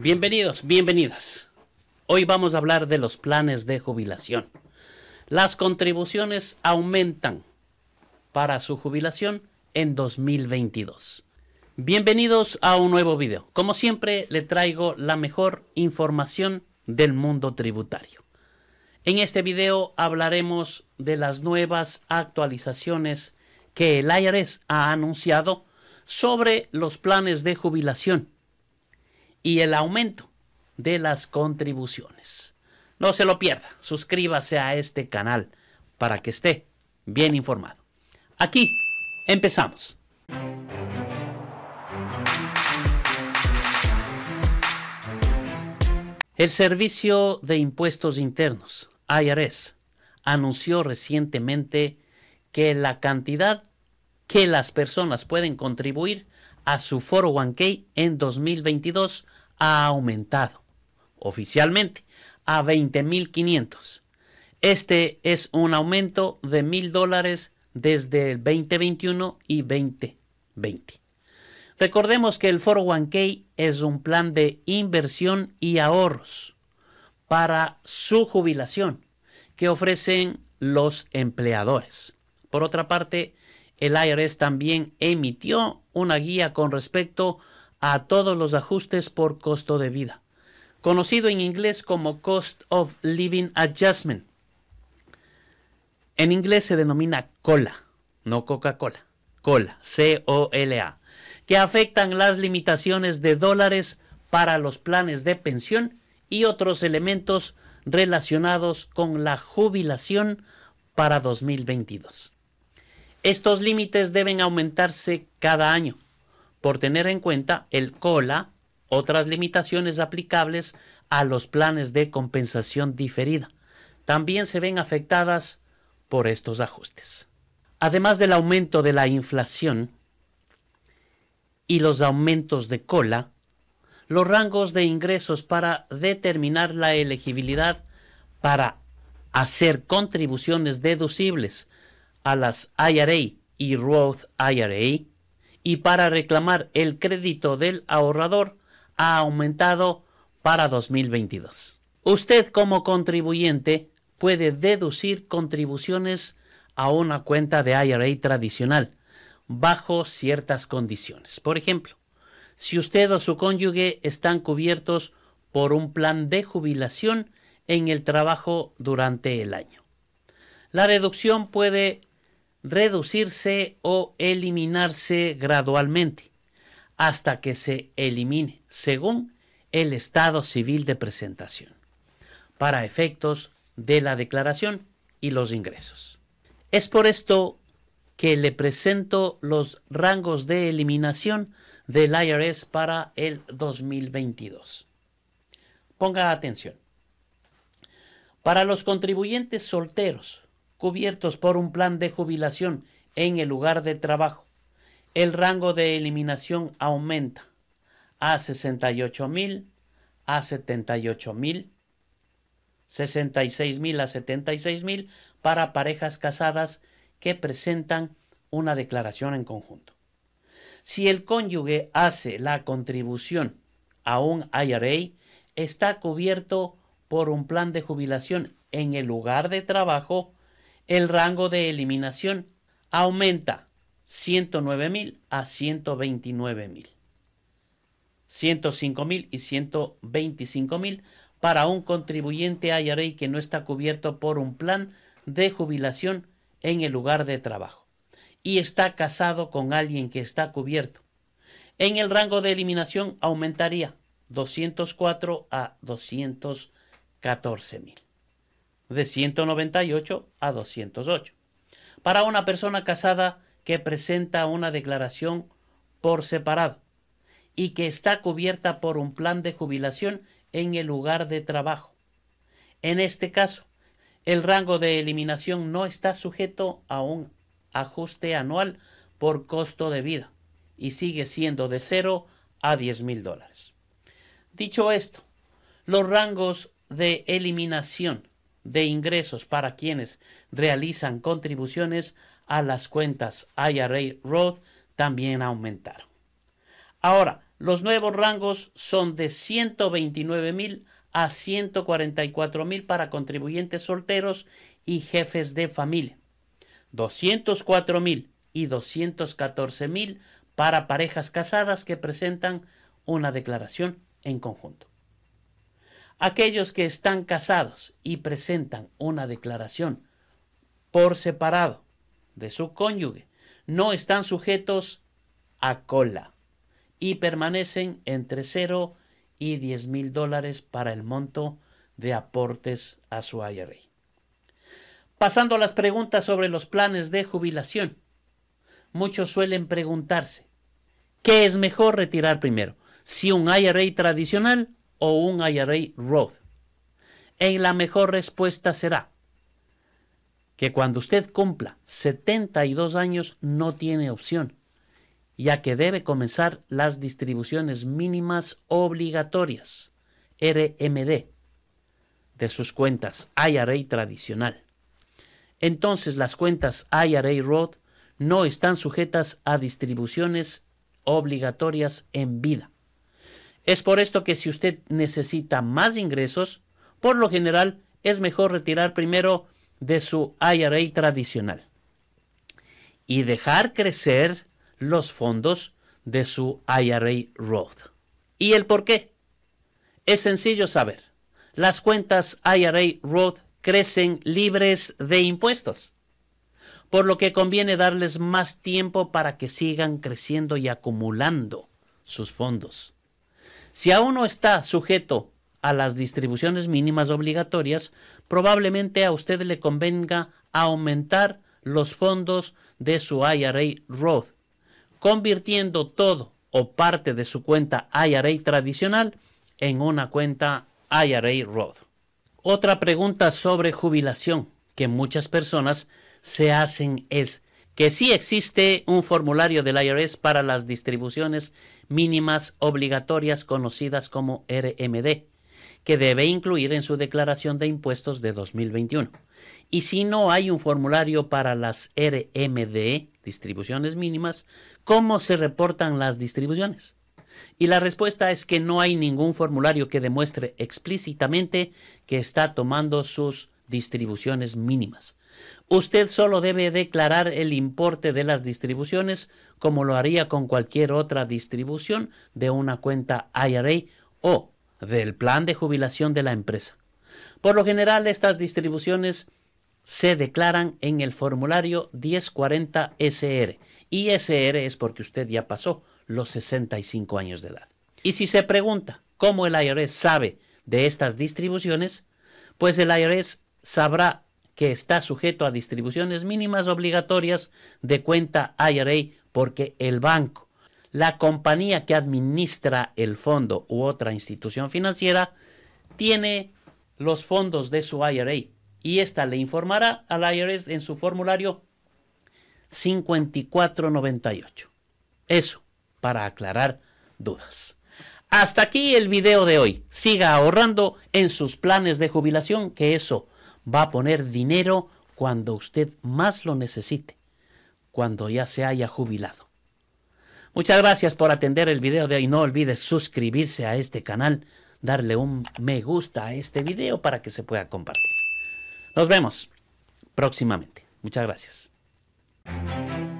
Bienvenidos, bienvenidas. Hoy vamos a hablar de los planes de jubilación. Las contribuciones aumentan para su jubilación en 2022. Bienvenidos a un nuevo video. Como siempre, le traigo la mejor información del mundo tributario. En este video hablaremos de las nuevas actualizaciones que el IRS e ha anunciado sobre los planes de jubilación y el aumento de las contribuciones. No se lo pierda, suscríbase a este canal para que esté bien informado. Aquí empezamos. El Servicio de Impuestos Internos, IRS, anunció recientemente que la cantidad que las personas pueden contribuir a su 401k en 2022 ha aumentado oficialmente a 20.500. Este es un aumento de mil dólares desde el 2021 y 2020. Recordemos que el one oh k es un plan de inversión y ahorros para su jubilación que ofrecen los empleadores. Por otra parte, el IRS también emitió una guía con respecto a todos los ajustes por costo de vida, conocido en inglés como Cost of Living Adjustment. En inglés se denomina cola, no Coca-Cola, cola, C-O-L-A, que afectan las limitaciones de dólares para los planes de pensión y otros elementos relacionados con la jubilación para 2022. Estos límites deben aumentarse cada año por tener en cuenta el COLA, otras limitaciones aplicables a los planes de compensación diferida. También se ven afectadas por estos ajustes. Además del aumento de la inflación y los aumentos de cola, los rangos de ingresos para determinar la elegibilidad para hacer contribuciones deducibles a las IRA y Roth IRA y para reclamar el crédito del ahorrador ha aumentado para 2022. Usted como contribuyente puede deducir contribuciones a una cuenta de IRA tradicional bajo ciertas condiciones. Por ejemplo, si usted o su cónyuge están cubiertos por un plan de jubilación en el trabajo durante el año. La deducción puede reducirse o eliminarse gradualmente hasta que se elimine, según el estado civil de presentación, para efectos de la declaración y los ingresos. Es por esto que le presento los rangos de eliminación del IRS para el 2022. Ponga atención. Para los contribuyentes solteros, cubiertos por un plan de jubilación en el lugar de trabajo. El rango de eliminación aumenta a 68.000, a 78.000, 66.000 a 76.000 para parejas casadas que presentan una declaración en conjunto. Si el cónyuge hace la contribución a un IRA, está cubierto por un plan de jubilación en el lugar de trabajo el rango de eliminación aumenta mil a mil, 129.000. mil y mil para un contribuyente IRA que no está cubierto por un plan de jubilación en el lugar de trabajo y está casado con alguien que está cubierto. En el rango de eliminación aumentaría 204 a 214 mil de 198 a 208. Para una persona casada que presenta una declaración por separado y que está cubierta por un plan de jubilación en el lugar de trabajo. En este caso, el rango de eliminación no está sujeto a un ajuste anual por costo de vida y sigue siendo de 0 a 10 mil dólares. Dicho esto, los rangos de eliminación de ingresos para quienes realizan contribuciones a las cuentas IRA Roth también aumentaron. Ahora, los nuevos rangos son de 129 mil a 144 mil para contribuyentes solteros y jefes de familia, 204 mil y 214 mil para parejas casadas que presentan una declaración en conjunto. Aquellos que están casados y presentan una declaración por separado de su cónyuge no están sujetos a cola y permanecen entre 0 y 10 mil dólares para el monto de aportes a su IRA. Pasando a las preguntas sobre los planes de jubilación, muchos suelen preguntarse, ¿qué es mejor retirar primero? ¿Si un IRA tradicional o un IRA Roth. En la mejor respuesta será que cuando usted cumpla 72 años no tiene opción, ya que debe comenzar las distribuciones mínimas obligatorias, RMD, de sus cuentas IRA tradicional. Entonces las cuentas IRA Roth no están sujetas a distribuciones obligatorias en vida. Es por esto que si usted necesita más ingresos, por lo general es mejor retirar primero de su IRA tradicional y dejar crecer los fondos de su IRA Roth. ¿Y el por qué? Es sencillo saber. Las cuentas IRA Roth crecen libres de impuestos, por lo que conviene darles más tiempo para que sigan creciendo y acumulando sus fondos. Si aún no está sujeto a las distribuciones mínimas obligatorias, probablemente a usted le convenga aumentar los fondos de su IRA Roth, convirtiendo todo o parte de su cuenta IRA tradicional en una cuenta IRA Roth. Otra pregunta sobre jubilación que muchas personas se hacen es que sí existe un formulario del IRS para las distribuciones mínimas obligatorias conocidas como RMD, que debe incluir en su declaración de impuestos de 2021. Y si no hay un formulario para las RMD, distribuciones mínimas, ¿cómo se reportan las distribuciones? Y la respuesta es que no hay ningún formulario que demuestre explícitamente que está tomando sus distribuciones mínimas. Usted solo debe declarar el importe de las distribuciones como lo haría con cualquier otra distribución de una cuenta IRA o del plan de jubilación de la empresa. Por lo general, estas distribuciones se declaran en el formulario 1040 SR y SR es porque usted ya pasó los 65 años de edad. Y si se pregunta cómo el IRS sabe de estas distribuciones, pues el IRS sabrá que está sujeto a distribuciones mínimas obligatorias de cuenta IRA porque el banco, la compañía que administra el fondo u otra institución financiera, tiene los fondos de su IRA y ésta le informará al IRS en su formulario 5498. Eso, para aclarar dudas. Hasta aquí el video de hoy. Siga ahorrando en sus planes de jubilación, que eso va a poner dinero cuando usted más lo necesite, cuando ya se haya jubilado. Muchas gracias por atender el video de hoy. No olvides suscribirse a este canal, darle un me gusta a este video para que se pueda compartir. Nos vemos próximamente. Muchas gracias.